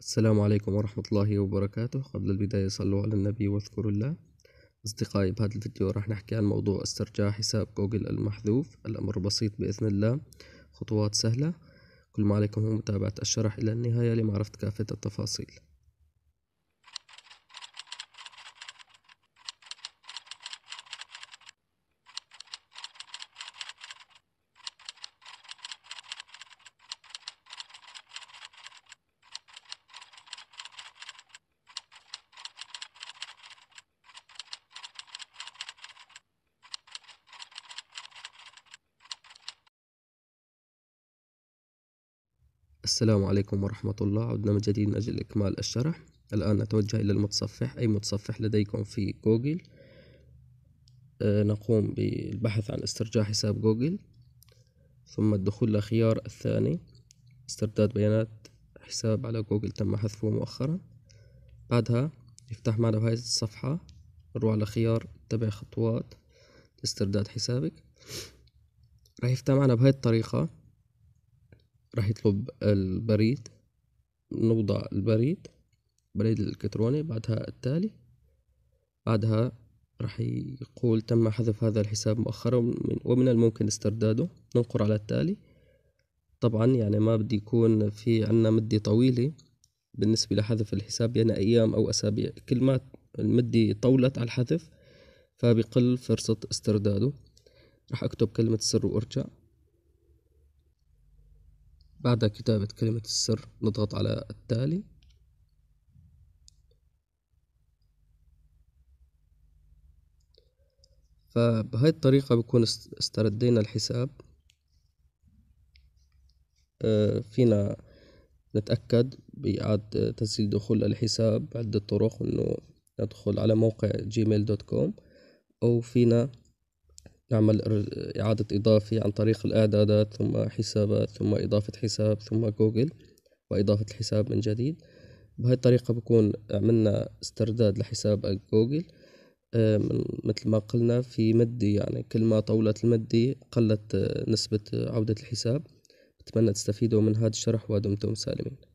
السلام عليكم ورحمة الله وبركاته قبل البداية صلوا على النبي واذكروا الله أصدقائي بهذا الفيديو راح نحكي عن موضوع استرجاع حساب جوجل المحذوف الأمر بسيط بإذن الله خطوات سهلة كل ما عليكم هو متابعة الشرح إلى النهاية لمعرفة كافة التفاصيل السلام عليكم ورحمة الله عدنا من جديد من أجل إكمال الشرح الآن نتوجه إلى المتصفح أي متصفح لديكم في جوجل أه نقوم بالبحث عن استرجاع حساب جوجل ثم الدخول لخيار الثاني استرداد بيانات حساب على جوجل تم حذفه مؤخرا بعدها يفتح معنا بهذه الصفحة نروح على خيار اتبع خطوات استرداد حسابك راح يفتح معنا بهذه الطريقة راح يطلب البريد نوضع البريد البريد الإلكتروني بعدها التالي بعدها راح يقول تم حذف هذا الحساب مؤخرا ومن الممكن استرداده ننقر على التالي طبعا يعني ما بدي يكون في عنا مدة طويلة بالنسبة لحذف الحساب يعني أيام أو أسابيع كل ما المدة طولت على الحذف فبقل فرصة استرداده راح أكتب كلمة سر وأرجع بعد كتابة كلمة السر نضغط على التالي فبهاي الطريقة بكون استردينا الحساب آه، فينا نتأكد بإعادة تسجيل دخول الحساب عدة طرق إنه ندخل على موقع جيميل دوت كوم أو فينا نعمل إعادة إضافة عن طريق الإعدادات ثم حسابات ثم إضافة حساب ثم جوجل وإضافة الحساب من جديد بهاي الطريقة بكون عملنا استرداد لحساب جوجل آه، مثل ما قلنا في مدي يعني كل ما طولت المدي قلت آه، نسبة عودة الحساب بتمنى تستفيدوا من هذا الشرح ودمتم سالمين